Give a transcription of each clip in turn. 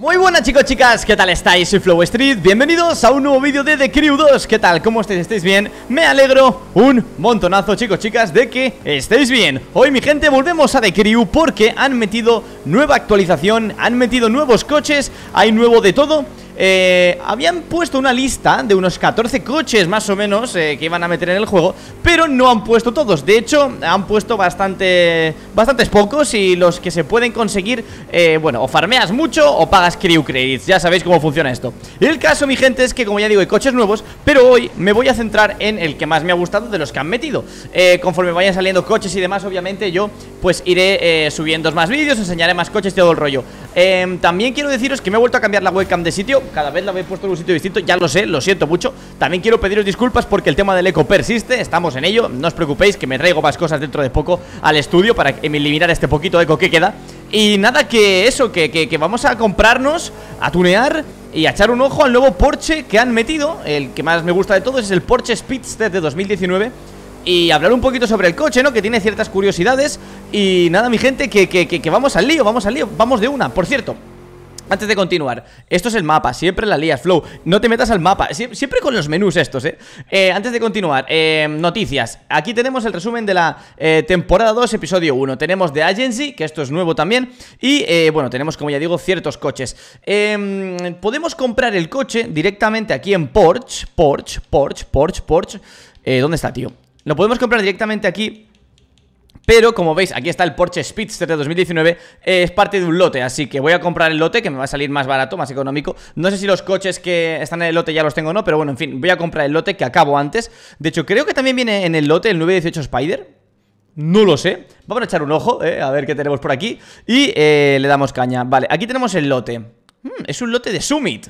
Muy buenas chicos, chicas, ¿qué tal estáis? Soy Flow Street, bienvenidos a un nuevo vídeo de The Crew 2 ¿Qué tal? ¿Cómo estáis? ¿Estáis bien? Me alegro un montonazo, chicos, chicas, de que estéis bien Hoy, mi gente, volvemos a The Crew porque han metido nueva actualización Han metido nuevos coches, hay nuevo de todo eh, habían puesto una lista de unos 14 coches más o menos eh, que iban a meter en el juego, pero no han puesto todos. De hecho, han puesto bastante, bastantes pocos y los que se pueden conseguir, eh, bueno, o farmeas mucho o pagas crew credits. Ya sabéis cómo funciona esto. El caso, mi gente, es que como ya digo, hay coches nuevos, pero hoy me voy a centrar en el que más me ha gustado de los que han metido. conforme vayan saliendo coches y demás, obviamente yo pues iré subiendo más vídeos, enseñaré más coches y todo el rollo. Em, también quiero deciros que me he vuelto a cambiar la webcam de sitio cada vez la habéis puesto en un sitio distinto, ya lo sé, lo siento mucho. También quiero pediros disculpas porque el tema del eco persiste, estamos en ello, no os preocupéis que me traigo más cosas dentro de poco al estudio para eliminar este poquito de eco que queda. Y nada, que eso, que, que, vamos a comprarnos, a tunear y a echar un ojo al nuevo Porsche que han metido. El que más me gusta de todos es el Porsche Speedster de 2019 y hablar un poquito sobre el coche, ¿no? Que tiene ciertas curiosidades. Y nada, mi gente, que, que vamos al lío, vamos al lío, vamos de una. Por cierto, antes de continuar, esto es el mapa, siempre la lías, Flow No te metas al mapa, siempre con los menús estos, eh, eh Antes de continuar, eh, noticias Aquí tenemos el resumen de la eh, temporada 2, episodio 1 Tenemos The Agency, que esto es nuevo también Y, bueno, tenemos, como ya digo, ciertos coches em, Podemos comprar el coche directamente aquí en Porsche Porsche, Porsche, Porsche, Porsche ¿Dónde está, tío? Lo podemos comprar directamente aquí pero como veis, aquí está el Porsche Speedster de 2019, es parte de un lote, así que voy a comprar el lote, que me va a salir más barato, más económico. No sé si los coches que están en el lote ya los tengo o no, pero bueno, en fin, voy a comprar el lote que acabo antes. De hecho, creo que también viene en el lote el 918 Spider, no lo sé. Vamos a echar un ojo, eh, a ver qué tenemos por aquí. Y eh, le damos caña. Vale, aquí tenemos el lote. Mm, es un lote de Summit.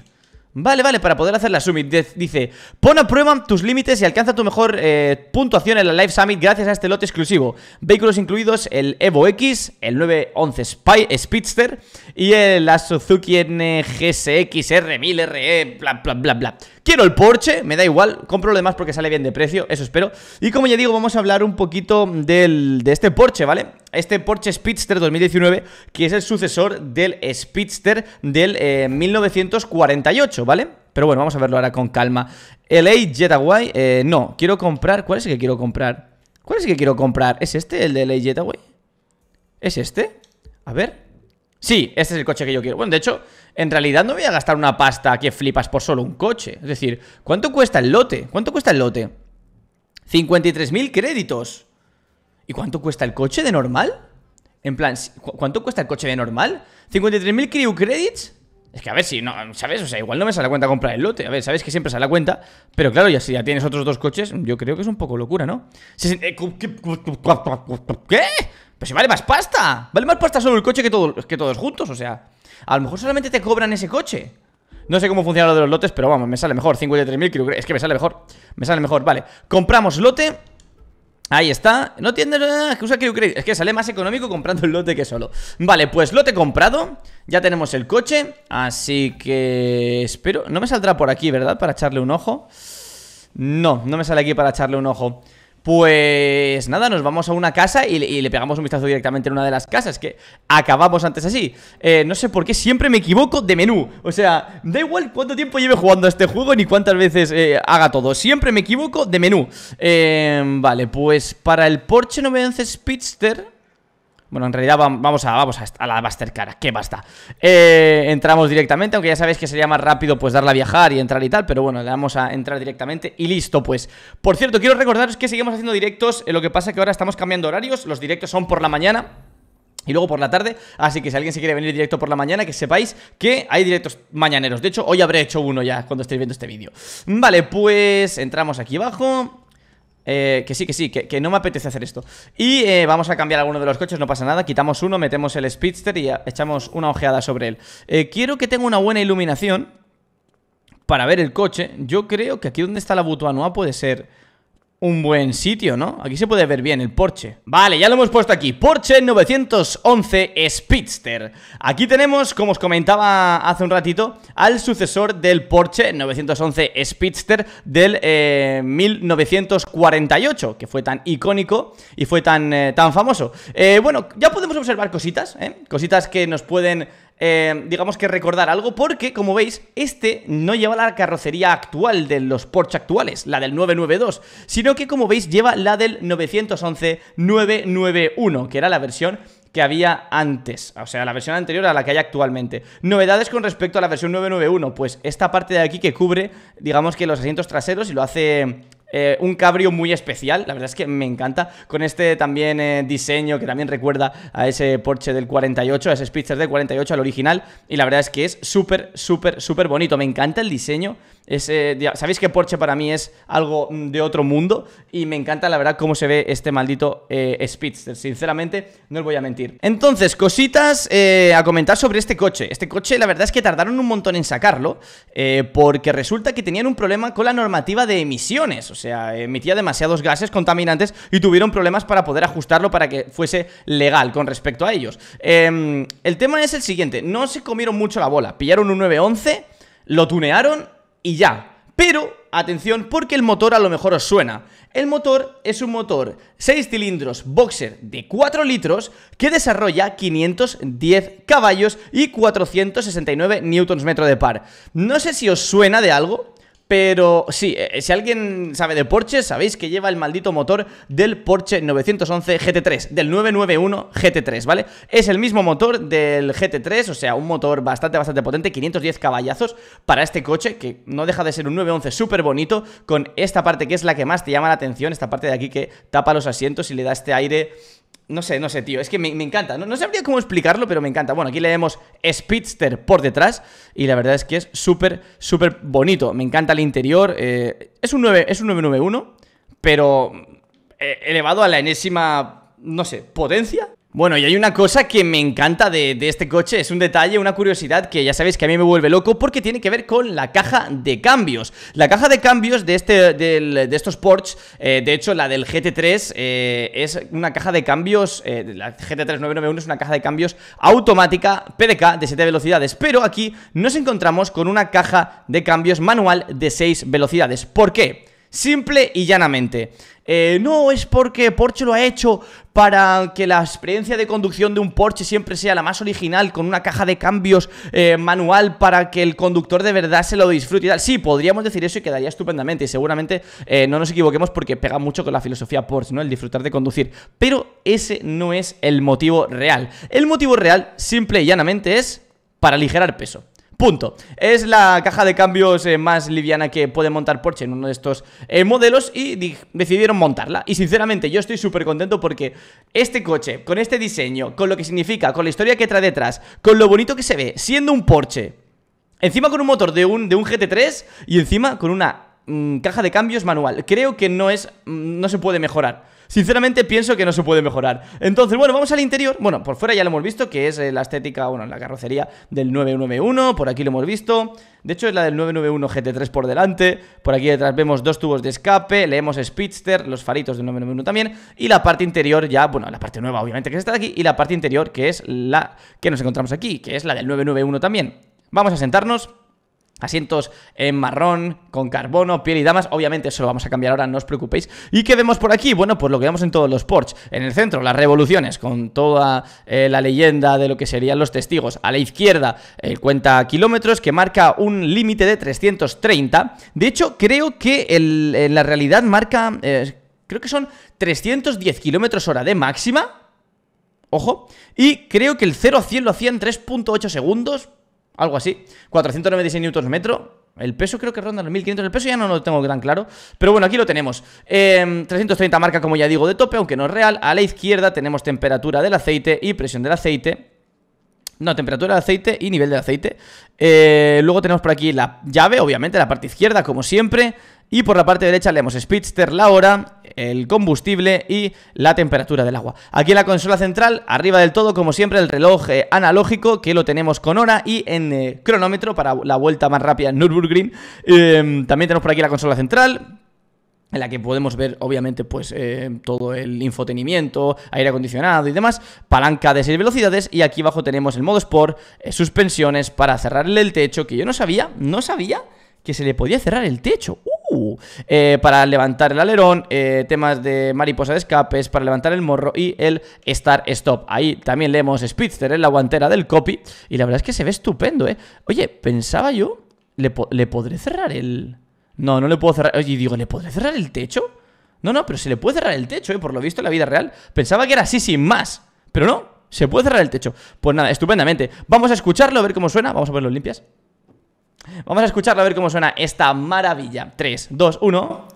Vale, vale, para poder hacer la Summit Dice, pon a prueba tus límites y alcanza tu mejor eh, puntuación en la Live Summit gracias a este lote exclusivo Vehículos incluidos el Evo X, el 911 Spy Speedster y el, la Suzuki NGSX R1000 RE, bla, bla, bla, bla. Quiero el Porsche, me da igual, compro lo demás porque sale bien de precio, eso espero. Y como ya digo, vamos a hablar un poquito del, de este Porsche, ¿vale? Este Porsche Speedster 2019, que es el sucesor del Speedster del 1948, eh, ¿vale? Pero bueno, vamos a verlo ahora con calma. El Jetaway, eh, no, quiero comprar... ¿Cuál es el que quiero comprar? ¿Cuál es el que quiero comprar? ¿Es este, el de LA Jetaway? ¿Es este? A ver... Sí, este es el coche que yo quiero. Bueno, de hecho, en realidad no voy a gastar una pasta que flipas por solo un coche. Es decir, ¿cuánto cuesta el lote? ¿Cuánto cuesta el lote? 53.000 créditos. ¿Y cuánto cuesta el coche de normal? En plan, ¿cuánto cuesta el coche de normal? ¿53.000 crew credits? Es que a ver si no, ¿sabes? O sea, igual no me sale la cuenta comprar el lote. A ver, sabes que siempre sale la cuenta. Pero claro, ya si ya tienes otros dos coches, yo creo que es un poco locura, ¿no? Eh, ¿Qué? Pues si vale más pasta. Vale más pasta solo el coche que, que todos juntos, o sea. A lo mejor solamente te cobran ese coche. No sé cómo funciona lo de los lotes, pero vamos, me sale mejor. 53.000, creo Es que me sale mejor. Me sale mejor, vale. Compramos lote. Ahí está. No tiene nada que usa Es que sale más económico comprando el lote que solo. Vale, pues lote comprado. Ya tenemos el coche. Así que... Espero... No me saldrá por aquí, ¿verdad? Para echarle un ojo. No, no me sale aquí para echarle un ojo. Pues nada, nos vamos a una casa y, le, pegamos un vistazo directamente en una de las casas Que acabamos antes así eh, No sé por qué siempre me equivoco de menú O sea, da igual cuánto tiempo lleve jugando a este juego Ni cuántas veces eh, haga todo Siempre me equivoco de menú eh, Vale, pues para el Porsche 911 Speedster bueno, en realidad vamos a, vamos a, la cara que basta. entramos directamente, aunque ya sabéis que sería más rápido pues darla a viajar y entrar y tal, pero bueno, le damos a entrar directamente y listo, pues. Por cierto, quiero recordaros que seguimos haciendo directos, eh, lo que pasa que ahora estamos cambiando horarios, los directos son por la mañana, y luego por la tarde, así que si alguien se quiere venir directo por la mañana, que sepáis que hay directos mañaneros. De hecho, hoy habré hecho uno ya cuando estéis viendo este vídeo. Vale, pues entramos aquí abajo. Eh, que sí, que sí, que, no me apetece hacer esto. Y eh, vamos a cambiar alguno de los coches, no pasa nada. Quitamos uno, metemos el Speedster y echamos una ojeada sobre él. Eh, quiero que tenga una buena iluminación para ver el coche. Yo creo que aquí donde está la Butuanoa puede ser un buen sitio, ¿no? Aquí se puede ver bien el Porsche Vale, ya lo hemos puesto aquí Porsche 911 Speedster Aquí tenemos, como os comentaba hace un ratito Al sucesor del Porsche 911 Speedster Del 1948 eh, Que fue tan icónico Y fue tan, eh, tan famoso eh, Bueno, ya podemos observar cositas Cositas que nos pueden eh, digamos que recordar algo, porque como veis, este no lleva la carrocería actual de los Porsche actuales, la del 992, sino que como veis lleva la del 911-991, que era la versión que había antes, o sea, la versión anterior a la que hay actualmente. Novedades con respecto a la versión 991, pues esta parte de aquí que cubre, digamos que los asientos traseros y lo hace eh, un cabrio muy especial, la verdad es que me encanta, con este también eh, diseño que también recuerda a ese Porsche del 48, a ese Spitzer del 48, al original, y la verdad es que es súper, súper, súper bonito, me encanta el diseño, eh, sabéis que Porsche para mí es algo mm, de otro mundo, y me encanta la verdad cómo se ve este maldito Speedster Spitzer, sinceramente, no os voy a mentir. Entonces, cositas a comentar sobre este coche, este coche la verdad es que tardaron un montón en sacarlo, porque resulta que tenían un problema con la normativa de emisiones, sea, eh, emitía demasiados gases contaminantes y tuvieron problemas para poder ajustarlo para que fuese legal con respecto a ellos. Em, el tema es el siguiente, no se comieron mucho la bola, pillaron un 911, lo tunearon y ya. Pero, atención, porque el motor a lo mejor os suena. El motor es un motor 6 cilindros boxer de 4 litros que desarrolla 510 caballos y 469 newtons metro de par. No sé si os suena de algo, pero sí, eh, eh, si alguien sabe de Porsche, sabéis que lleva el maldito motor del Porsche 911 GT3, del 991 GT3, ¿vale? Es el mismo motor del GT3, o sea, un motor bastante, bastante potente, 510 caballazos para este coche, que no deja de ser un 911 súper bonito, con esta parte que es la que más te llama la atención, esta parte de aquí que tapa los asientos y le da este aire no sé, no sé, tío. Es que me, encanta. No, sabría cómo explicarlo, pero me encanta. Bueno, aquí le vemos Spitster por detrás. Y la verdad es que es súper, súper bonito. Me encanta el interior. Eh, es, un 9, es un 991, pero eh, elevado a la enésima, no sé, potencia. Bueno, y hay una cosa que me encanta de, este coche, es un detalle, una curiosidad que ya sabéis que a mí me vuelve loco porque tiene que ver con la caja de cambios. La caja de cambios de, este, de, estos Porsche, eh, de hecho la del GT3 eh, es una caja de cambios, eh, la GT3 991 es una caja de cambios automática PDK de 7 velocidades, pero aquí nos encontramos con una caja de cambios manual de 6 velocidades. ¿Por qué? Simple y llanamente. Eh, no, es porque Porsche lo ha hecho para que la experiencia de conducción de un Porsche siempre sea la más original, con una caja de cambios eh, manual para que el conductor de verdad se lo disfrute y tal. Sí, podríamos decir eso y quedaría estupendamente. Y seguramente eh, no nos equivoquemos porque pega mucho con la filosofía Porsche, ¿no? El disfrutar de conducir. Pero ese no es el motivo real. El motivo real, simple y llanamente, es para aligerar peso. Punto. Es la caja de cambios eh, más liviana que puede montar Porsche en uno de estos eh, modelos y decidieron montarla. Y sinceramente yo estoy súper contento porque este coche, con este diseño, con lo que significa, con la historia que trae detrás, con lo bonito que se ve, siendo un Porsche, encima con un motor de un, de un GT3 y encima con una mm, caja de cambios manual. Creo que no es... Mm, no se puede mejorar. Sinceramente pienso que no se puede mejorar. Entonces, bueno, vamos al interior. Bueno, por fuera ya lo hemos visto, que es eh, la estética, bueno, la carrocería del 991, por aquí lo hemos visto. De hecho, es la del 991 GT3 por delante. Por aquí detrás vemos dos tubos de escape, leemos Speedster, los faritos del 991 también. Y la parte interior ya, bueno, la parte nueva obviamente que está aquí. Y la parte interior que es la que nos encontramos aquí, que es la del 991 también. Vamos a sentarnos. Asientos en marrón, con carbono, piel y damas. Obviamente eso lo vamos a cambiar ahora, no os preocupéis. ¿Y qué vemos por aquí? Bueno, pues lo que vemos en todos los ports. En el centro, las revoluciones, con toda eh, la leyenda de lo que serían los testigos. A la izquierda, el cuenta kilómetros, que marca un límite de 330. De hecho, creo que en la realidad marca... Eh, creo que son 310 kilómetros hora de máxima. Ojo. Y creo que el 0 a 100 lo hacía en 3.8 segundos algo así. 496 Nm, El peso creo que ronda los 1500. El peso ya no lo tengo tan claro. Pero bueno, aquí lo tenemos. 330 em, marca, como ya digo, de tope, aunque no es real. A la izquierda tenemos temperatura del aceite y presión del aceite. No, temperatura de aceite y nivel de aceite. Eh, luego tenemos por aquí la llave, obviamente, la parte izquierda, como siempre. Y por la parte derecha leemos Speedster, la hora, el combustible y la temperatura del agua. Aquí la consola central, arriba del todo, como siempre, el reloj eh, analógico, que lo tenemos con hora y en eh, cronómetro para la vuelta más rápida en Nürburgring. también tenemos por aquí la consola central, en la que podemos ver obviamente pues eh, todo el infotenimiento, aire acondicionado y demás, palanca de seis velocidades y aquí abajo tenemos el modo sport, eh, suspensiones para cerrarle el techo que yo no sabía, no sabía que se le podía cerrar el techo. ¡Uh! Eh, para levantar el alerón, temas de mariposa de escapes, para levantar el morro y el Star Stop. Ahí también leemos Spitzer en la guantera del copy. Y la verdad es que se ve estupendo, ¿eh? Oye, pensaba yo, le podré cerrar el, no, no le puedo cerrar. Oye, digo, ¿le podré cerrar el techo? No, no, pero se le puede cerrar el techo, ¿eh? Por lo visto en la vida real. Pensaba que era así sin más. Pero no, se puede cerrar el techo. Pues nada, estupendamente. Vamos a escucharlo, a ver cómo suena. Vamos a ponerlo limpias. Vamos a escucharlo, a ver cómo suena esta maravilla. 3, 2, 1.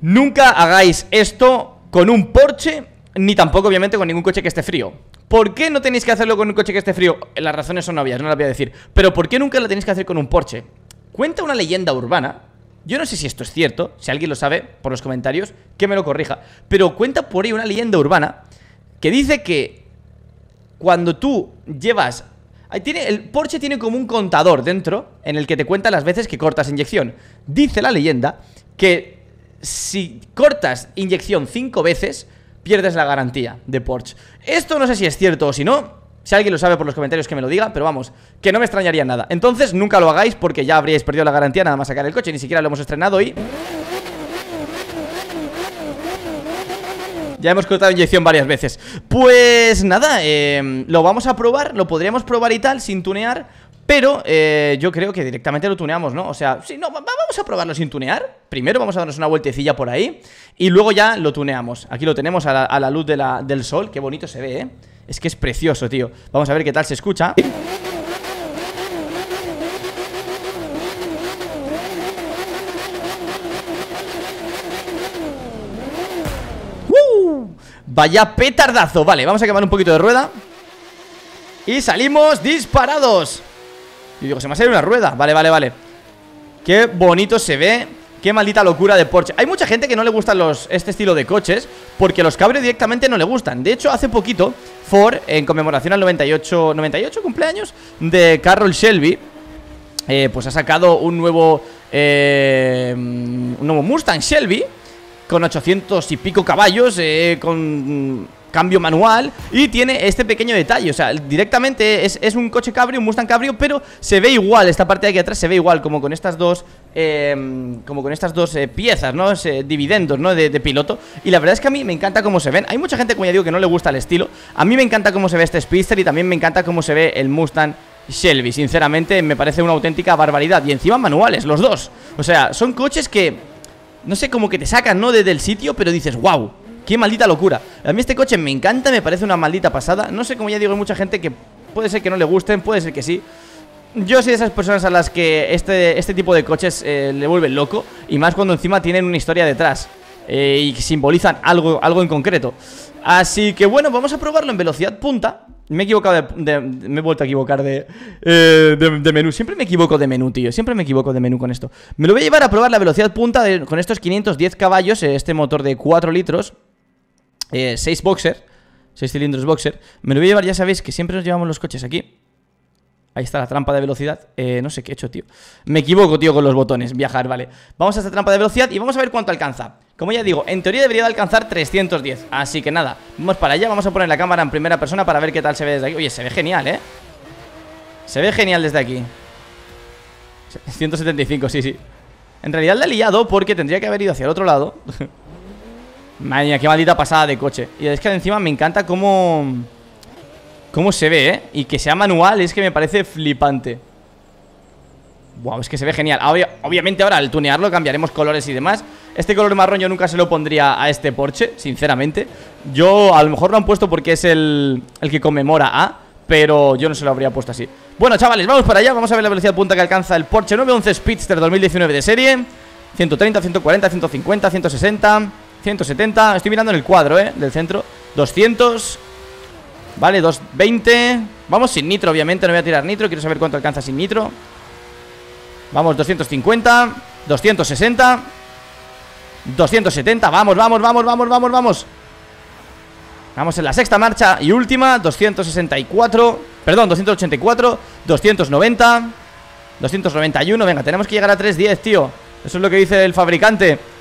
Nunca hagáis esto con un Porsche, ni tampoco obviamente con ningún coche que esté frío. ¿Por qué no tenéis que hacerlo con un coche que esté frío? Las razones son obvias, no las voy a decir. Pero ¿por qué nunca lo tenéis que hacer con un Porsche? Cuenta una leyenda urbana. Yo no sé si esto es cierto, si alguien lo sabe, por los comentarios, que me lo corrija. Pero cuenta por ahí una leyenda urbana que dice que cuando tú llevas... Ahí tiene, el Porsche tiene como un contador dentro en el que te cuenta las veces que cortas inyección. Dice la leyenda que si cortas inyección 5 veces, pierdes la garantía de Porsche. Esto no sé si es cierto o si no. Si alguien lo sabe por los comentarios que me lo diga, pero vamos, que no me extrañaría nada. Entonces, nunca lo hagáis porque ya habríais perdido la garantía nada más sacar el coche, ni siquiera lo hemos estrenado y... Ya hemos cortado inyección varias veces Pues nada, eh, lo vamos a probar Lo podríamos probar y tal, sin tunear pero eh, yo creo que directamente lo tuneamos, ¿no? O sea, sí, no, vamos a probarlo sin tunear. Primero vamos a darnos una vueltecilla por ahí y luego ya lo tuneamos. Aquí lo tenemos a la, luz del sol. Qué bonito se ve, ¿eh? Es que es precioso, tío. Vamos a ver qué tal se escucha. ¡Uh! Vaya petardazo. Vale, vamos a quemar un poquito de rueda. Y salimos disparados. Y digo, se me ha salido una rueda Vale, vale, vale Qué bonito se ve Qué maldita locura de Porsche Hay mucha gente que no le gusta los, este estilo de coches Porque los cabrios directamente no le gustan De hecho, hace poquito Ford, en conmemoración al 98, 98 cumpleaños De Carroll Shelby eh, Pues ha sacado un nuevo eh, Un nuevo Mustang Shelby Con 800 y pico caballos eh, Con cambio manual y tiene este pequeño detalle, o sea, directamente es, es, un coche cabrio, un Mustang cabrio, pero se ve igual, esta parte de aquí atrás se ve igual, como con estas dos, em, como con estas dos eh, piezas, ¿no? dividendos, ¿no? De, piloto, y la verdad es que a mí me encanta cómo se ven, hay mucha gente, como ya digo, que no le gusta el estilo, a mí me encanta cómo se ve este Speedster y también me encanta cómo se ve el Mustang Shelby, sinceramente me parece una auténtica barbaridad, y encima manuales, los dos, o sea, son coches que... No sé, como que te sacan, ¿no? Desde el sitio, pero dices, wow, Qué maldita locura. A mí este coche me encanta, me parece una maldita pasada. No sé, como ya digo, hay mucha gente que puede ser que no le gusten, puede ser que sí. Yo soy de esas personas a las que este, este tipo de coches eh, le vuelven loco. Y más cuando encima tienen una historia detrás. Eh, y simbolizan algo, algo en concreto. Así que bueno, vamos a probarlo en velocidad punta. Me he equivocado de, Me he vuelto a equivocar eh, de, menú. Siempre me equivoco de menú, tío. Siempre me equivoco de menú con esto. Me lo voy a llevar a probar la velocidad punta con estos 510 caballos, este motor de 4 litros eh, 6 boxer, 6 cilindros boxer. Me lo voy a llevar, ya sabéis que siempre nos llevamos los coches aquí. Ahí está la trampa de velocidad. Eh, no sé qué he hecho, tío. Me equivoco, tío, con los botones. Viajar, vale. Vamos a esta trampa de velocidad y vamos a ver cuánto alcanza. Como ya digo, en teoría debería de alcanzar 310. Así que nada, vamos para allá. Vamos a poner la cámara en primera persona para ver qué tal se ve desde aquí. Oye, se ve genial, ¿eh? Se ve genial desde aquí. 175, sí, sí. En realidad la he liado porque tendría que haber ido hacia el otro lado. Madre mía, qué maldita pasada de coche Y es que encima me encanta cómo... Cómo se ve, ¿eh? Y que sea manual es que me parece flipante Wow, es que se ve genial ah, Obviamente ahora al tunearlo cambiaremos colores y demás Este color marrón yo nunca se lo pondría a este Porsche, sinceramente Yo a lo mejor lo han puesto porque es el, el que conmemora a Pero yo no se lo habría puesto así Bueno chavales, vamos para allá, vamos a ver la velocidad punta que alcanza el Porsche 911 Speedster 2019 de serie 130, 140, 150, 160 170, estoy mirando en el cuadro, ¿eh? Del centro 200 Vale, 220 Vamos sin nitro, obviamente, no voy a tirar nitro Quiero saber cuánto alcanza sin nitro Vamos, 250 260 270, vamos, vamos, vamos, vamos, vamos, vamos Vamos en la sexta marcha y última 264, perdón, 284 290 291, venga, tenemos que llegar a 310, tío Eso es lo que dice el fabricante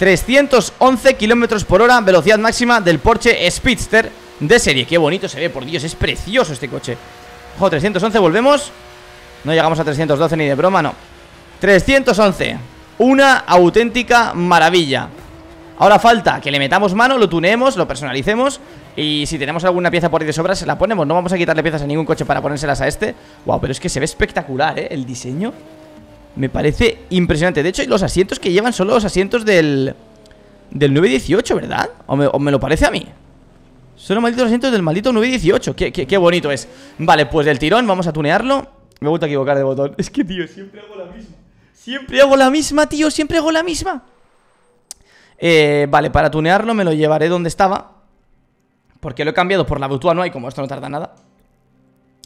311 kilómetros por hora, velocidad máxima del Porsche Speedster de serie. Qué bonito se ve, por Dios, es precioso este coche. Ojo, 311, volvemos. No llegamos a 312 ni de broma, no. 311, una auténtica maravilla. Ahora falta que le metamos mano, lo tuneemos, lo personalicemos y si tenemos alguna pieza por ahí de sobra se la ponemos. No vamos a quitarle piezas a ningún coche para ponérselas a este. Wow, pero es que se ve espectacular, ¿eh? El diseño. Me parece impresionante. De hecho, los asientos que llevan son los asientos del. Del 918, ¿verdad? ¿O me, o me lo parece a mí? Son los malditos asientos del maldito 918. Qué, qué, qué bonito es. Vale, pues del tirón, vamos a tunearlo. Me gusta equivocar de botón. Es que, tío, siempre hago la misma. Siempre hago la misma, tío. Siempre hago la misma. Eh, vale, para tunearlo me lo llevaré donde estaba. Porque lo he cambiado por la Butua no hay, como esto no tarda nada.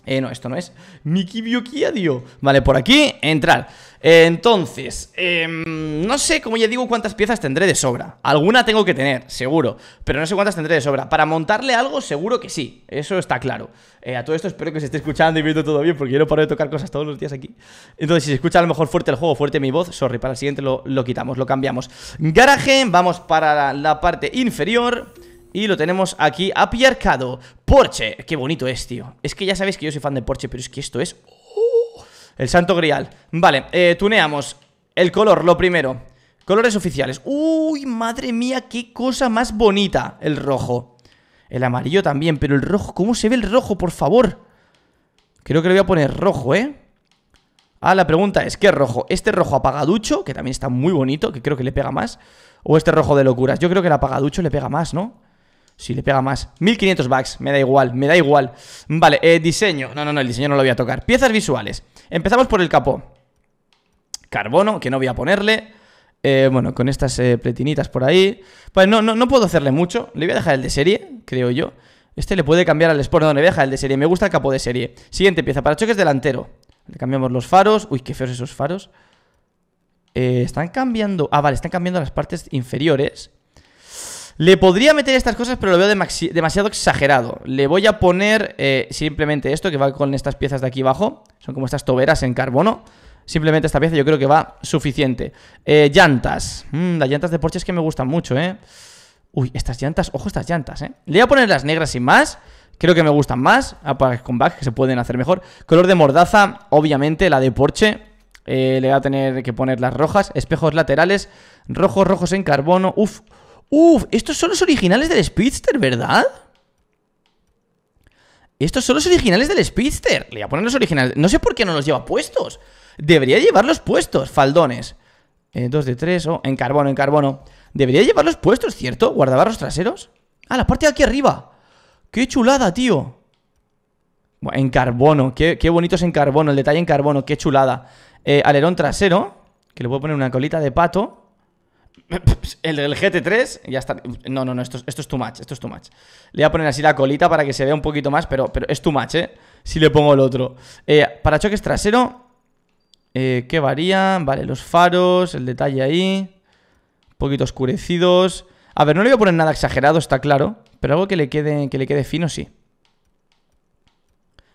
Eh, no, esto no es. Miki tío! Vale, por aquí, entrar. Eh, entonces, em, no sé, como ya digo, cuántas piezas tendré de sobra. Alguna tengo que tener, seguro. Pero no sé cuántas tendré de sobra. Para montarle algo, seguro que sí. Eso está claro. Eh, a todo esto espero que se esté escuchando y viendo todo bien, porque yo no paro de tocar cosas todos los días aquí. Entonces, si se escucha a lo mejor fuerte el juego, fuerte mi voz, sorry, para el siguiente lo, quitamos, lo cambiamos. Garaje, vamos para la parte inferior. Y lo tenemos aquí apiarcado Porsche, qué bonito es, tío Es que ya sabéis que yo soy fan de Porsche, pero es que esto es... ¡oh! el santo grial Vale, eh, tuneamos El color, lo primero Colores oficiales Uy, madre mía, qué cosa más bonita El rojo El amarillo también, pero el rojo, ¿cómo se ve el rojo, por favor? Creo que le voy a poner rojo, ¿eh? Ah, la pregunta es, ¿qué rojo? ¿Este rojo apagaducho, que también está muy bonito, que creo que le pega más? ¿O este rojo de locuras? Yo creo que el apagaducho le pega más, ¿no? Si le pega más. 1500 bucks, me da igual, me da igual. Vale, eh, diseño. No, no, no, el diseño no lo voy a tocar. Piezas visuales. Empezamos por el capó. Carbono, que no voy a ponerle. Eh, bueno, con estas eh, pretinitas por ahí. Pues no, no, no puedo hacerle mucho. Le voy a dejar el de serie, creo yo. Este le puede cambiar al Sport. No, le voy a dejar el de serie. Me gusta el capó de serie. Siguiente pieza, para choques delantero. Le cambiamos los faros. Uy, qué feos esos faros. están cambiando. Ah, vale, están cambiando las partes inferiores. Le podría meter estas cosas, pero lo veo demasiado exagerado. Le voy a poner eh, simplemente esto que va con estas piezas de aquí abajo. Son como estas toberas en carbono. Simplemente esta pieza yo creo que va suficiente. Eh, llantas. Mm, las llantas de Porsche es que me gustan mucho, ¿eh? Uy, estas llantas, ojo estas llantas, ¿eh? Le voy a poner las negras sin más. Creo que me gustan más. con comeback, que se pueden hacer mejor. Color de mordaza, obviamente, la de Porsche. Eh, le voy a tener que poner las rojas. Espejos laterales. Rojos, rojos en carbono. Uf, Uf, estos son los originales del Speedster, ¿verdad? Estos son los originales del Speedster. Le voy a poner los originales. No sé por qué no los lleva puestos. Debería llevarlos puestos, faldones. Eh, dos de tres, oh, en carbono, en carbono. Debería llevarlos puestos, ¿cierto? Guardabarros traseros. Ah, la parte de aquí arriba. ¡Qué chulada, tío! en carbono, qué, qué en carbono, el detalle en carbono, qué chulada. Eh, alerón trasero, que le puedo poner una colita de pato el del GT3, ya está. No, no, no, esto, es too much, esto es tu match Le voy a poner así la colita para que se vea un poquito más, pero, pero es too much, ¿eh? Si le pongo el otro. Eh, para choques trasero, eh, ¿qué varía? Vale, los faros, el detalle ahí. Un poquito oscurecidos. A ver, no le voy a poner nada exagerado, está claro. Pero algo que le quede, que le quede fino, sí.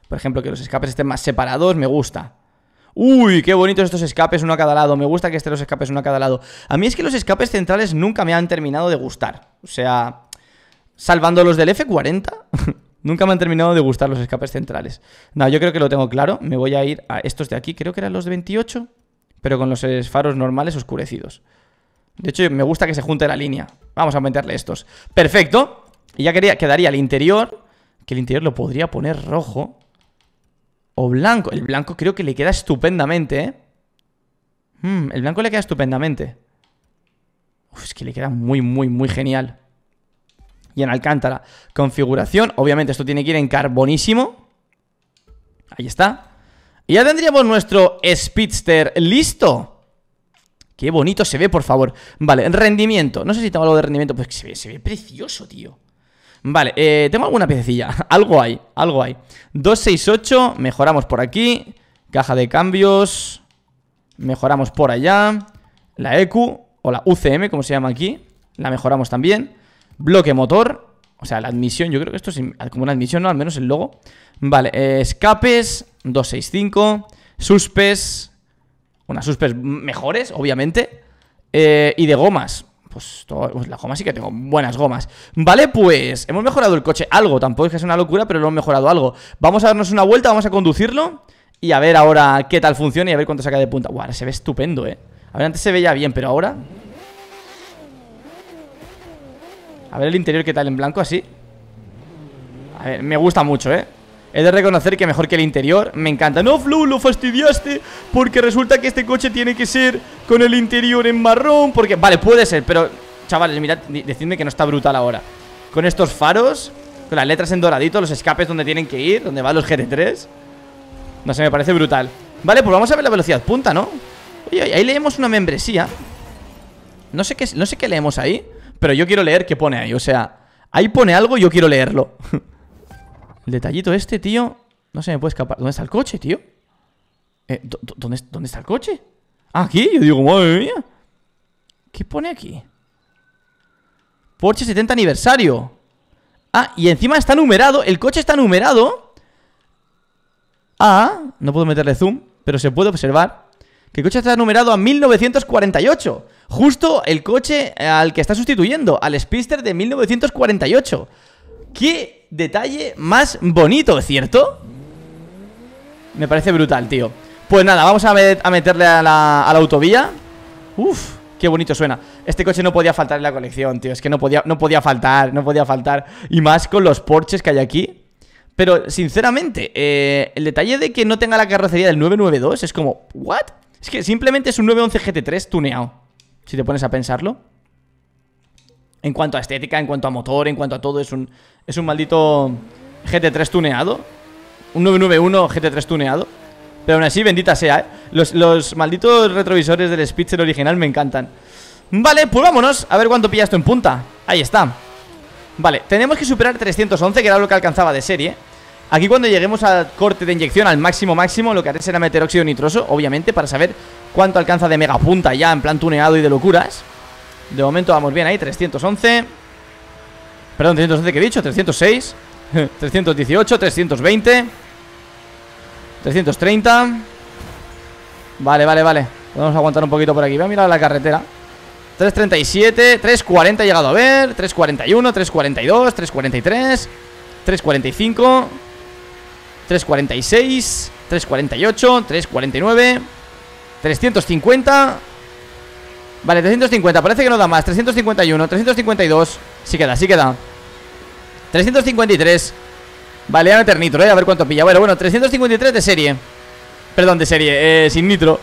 Por ejemplo, que los escapes estén más separados, me gusta. Uy, qué bonitos estos escapes, uno a cada lado. Me gusta que estén los escapes, uno a cada lado. A mí es que los escapes centrales nunca me han terminado de gustar. O sea, salvando los del F40, nunca me han terminado de gustar los escapes centrales. No, yo creo que lo tengo claro. Me voy a ir a estos de aquí, creo que eran los de 28, pero con los faros normales oscurecidos. De hecho, me gusta que se junte la línea. Vamos a aumentarle estos. Perfecto. Y ya quería, quedaría el interior, que el interior lo podría poner rojo o blanco. El blanco creo que le queda estupendamente, ¿eh? hmm, el blanco le queda estupendamente. es que le queda muy, muy, muy genial. Y en Alcántara, configuración. Obviamente esto tiene que ir en carbonísimo. Ahí está. Y ya tendríamos nuestro Speedster listo. Qué bonito se ve, por favor. Vale, rendimiento. No sé si tengo algo de rendimiento, pues se se ve precioso, tío. Vale, eh, tengo alguna piececilla. algo hay, algo hay. 268, mejoramos por aquí. Caja de cambios. Mejoramos por allá. La EQ o la UCM, como se llama aquí. La mejoramos también. Bloque motor. O sea, la admisión, yo creo que esto es como una admisión, ¿no? Al menos el logo. Vale, eh, escapes, 265. Suspes. Unas suspes mejores, obviamente. Eh, y de gomas pues, todo, pues, la goma sí que tengo buenas gomas. Vale, pues hemos mejorado el coche algo. Tampoco es que sea una locura, pero lo hemos mejorado algo. Vamos a darnos una vuelta, vamos a conducirlo. Y a ver ahora qué tal funciona y a ver cuánto saca de punta. Guau, se ve estupendo, eh. A ver, antes se veía bien, pero ahora... A ver el interior qué tal en blanco, así. A ver, me gusta mucho, eh. He de reconocer que mejor que el interior Me encanta No, Flu! lo fastidiaste Porque resulta que este coche tiene que ser Con el interior en marrón Porque, vale, puede ser Pero, chavales, mirad Decidme que no está brutal ahora Con estos faros Con las letras en doradito Los escapes donde tienen que ir Donde van los GT3 No sé, me parece brutal Vale, pues vamos a ver la velocidad punta, ¿no? Oye, ahí leemos una membresía No sé qué, no sé qué leemos ahí Pero yo quiero leer qué pone ahí O sea, ahí pone algo y yo quiero leerlo El detallito este, tío, no se me puede escapar. ¿Dónde está el coche, tío? Eh, ¿dónde, está el coche? Ah, ¿Aquí? Yo digo, madre mía. ¿Qué pone aquí? Porsche 70 aniversario. Ah, y encima está numerado. El coche está numerado. Ah, no puedo meterle zoom, pero se puede observar que el coche está numerado a 1948. Justo el coche al que está sustituyendo, al Speedster de 1948. Qué detalle más bonito, ¿cierto? Me parece brutal, tío Pues nada, vamos a, meterle a la, autovía Uf, qué bonito suena Este coche no podía faltar en la colección, tío Es que no podía, no podía faltar, no podía faltar Y más con los Porches que hay aquí Pero, sinceramente, eh, el detalle de que no tenga la carrocería del 992 es como, ¿what? Es que simplemente es un 911 GT3 tuneado Si te pones a pensarlo en cuanto a estética, en cuanto a motor, en cuanto a todo, es un, es un maldito GT3 tuneado. Un 991 GT3 tuneado. Pero aún así, bendita sea, ¿eh? Los, malditos retrovisores del Spitzer original me encantan. Vale, pues vámonos a ver cuánto pilla esto en punta. Ahí está. Vale, tenemos que superar 311, que era lo que alcanzaba de serie. Aquí cuando lleguemos al corte de inyección, al máximo máximo, lo que haré será meter óxido nitroso, obviamente, para saber cuánto alcanza de megapunta ya, en plan tuneado y de locuras. De momento vamos bien ahí, 311 Perdón, 311 que he dicho, 306 318, 320 330 Vale, vale, vale Vamos a aguantar un poquito por aquí Voy a mirar la carretera 337, 340 he llegado a ver 341, 342, 343 345 346 348, 349 350 Vale, 350, parece que no da más 351, 352 Sí queda, sí queda 353 Vale, a meter nitro, eh, a ver cuánto pilla Bueno, bueno, 353 de serie Perdón, de serie, eh, sin nitro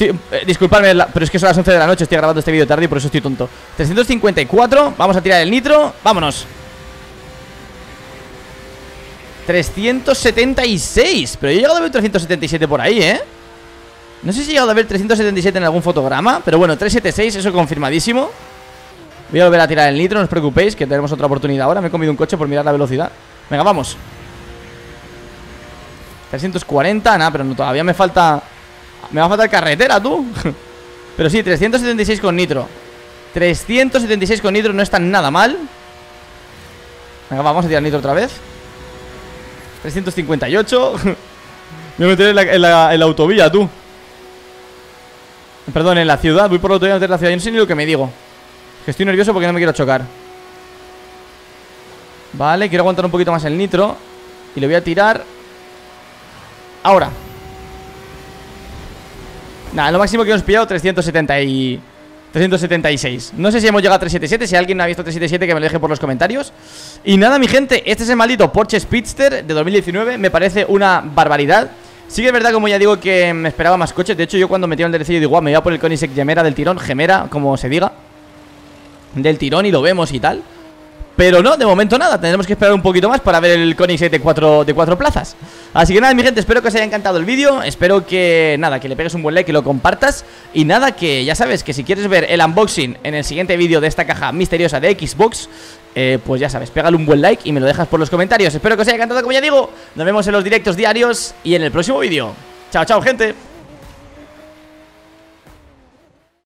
eh, disculpadme, pero es que son las 11 de la noche Estoy grabando este vídeo tarde y por eso estoy tonto 354, vamos a tirar el nitro Vámonos 376 Pero yo he llegado a ver 377 por ahí, eh no sé si he llegado a ver 377 en algún fotograma, pero bueno, 376, eso confirmadísimo. Voy a volver a tirar el nitro, no os preocupéis, que tenemos otra oportunidad ahora. Me he comido un coche por mirar la velocidad. Venga, vamos. 340, nada, pero todavía me falta... Me va a faltar carretera, tú. pero sí, 376 con nitro. 376 con nitro no está nada mal. Venga, vamos a tirar nitro otra vez. 358. me voy a meter en la autovía, tú. Perdón, en la ciudad. Voy por otro lado de la ciudad. Yo no sé ni lo que me digo. estoy nervioso porque no me quiero chocar. Vale, quiero aguantar un poquito más el nitro. Y lo voy a tirar. Ahora. Nada, lo máximo que hemos pillado 370 y... 376 No sé si hemos llegado a 377 Si alguien ha visto 377 que me lo deje por los comentarios Y nada mi gente, este es el maldito Porsche Speedster de 2019 Me parece una barbaridad Sí que es verdad, como ya digo, que me esperaba más coches. De hecho, yo cuando metí el DLC, digo, me voy a por el Koenigsegg Gemera del tirón, Gemera, como se diga, del tirón y lo vemos y tal. Pero no, de momento nada, tendremos que esperar un poquito más para ver el Koenigsegg de cuatro, de cuatro plazas Así que nada, mi gente, espero que os haya encantado el vídeo Espero que, nada, que le pegues un buen like, que lo compartas Y nada, que ya sabes que si quieres ver el unboxing en el siguiente vídeo de esta caja misteriosa de Xbox eh, pues ya sabes, pégale un buen like y me lo dejas por los comentarios. Espero que os haya encantado, como ya digo. Nos vemos en los directos diarios y en el próximo vídeo. Chao, chao, gente.